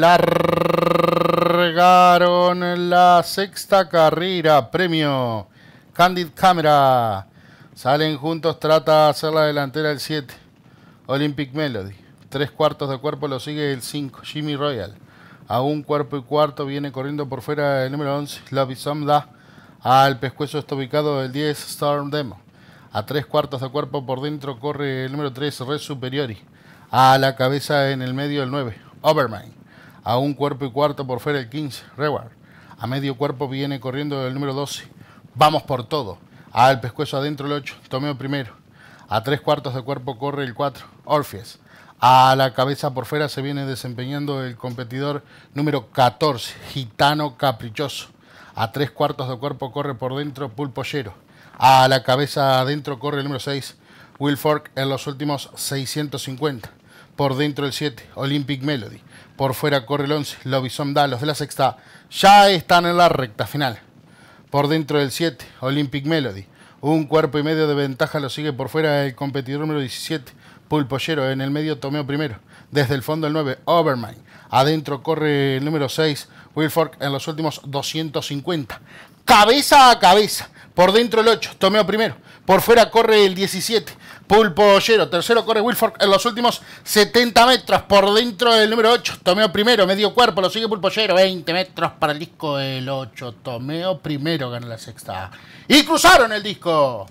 Largaron la sexta carrera, premio Candid Camera. Salen juntos, trata de hacer la delantera el 7. Olympic Melody. Tres cuartos de cuerpo lo sigue el 5, Jimmy Royal. A un cuerpo y cuarto viene corriendo por fuera el número 11, Love Al pescuezo está ubicado el 10, Storm Demo. A tres cuartos de cuerpo por dentro corre el número 3, Red Superiori. A la cabeza en el medio el 9, Overmind. A un cuerpo y cuarto por fuera el 15, Reward. A medio cuerpo viene corriendo el número 12. Vamos por todo. a el pescuezo adentro el 8, Tomeo primero. A tres cuartos de cuerpo corre el 4, Orfies. A la cabeza por fuera se viene desempeñando el competidor número 14, Gitano Caprichoso. A tres cuartos de cuerpo corre por dentro Pulpollero. A la cabeza adentro corre el número 6, Wilfork en los últimos 650 por dentro el 7, Olympic Melody, por fuera corre el 11, Lobison Los de la sexta, ya están en la recta final. Por dentro del 7, Olympic Melody, un cuerpo y medio de ventaja lo sigue por fuera el competidor número 17, Pulpollero, en el medio Tomeo primero, desde el fondo el 9, Overmind, adentro corre el número 6, Wilfork en los últimos 250, cabeza a cabeza, por dentro el 8, Tomeo primero, por fuera corre el 17, Pulpo Ollero. Tercero corre Wilford en los últimos 70 metros por dentro del número 8. Tomeo primero, medio cuerpo, lo sigue Pulpo Ollero. 20 metros para el disco del 8. Tomeo primero gana la sexta. Y cruzaron el disco.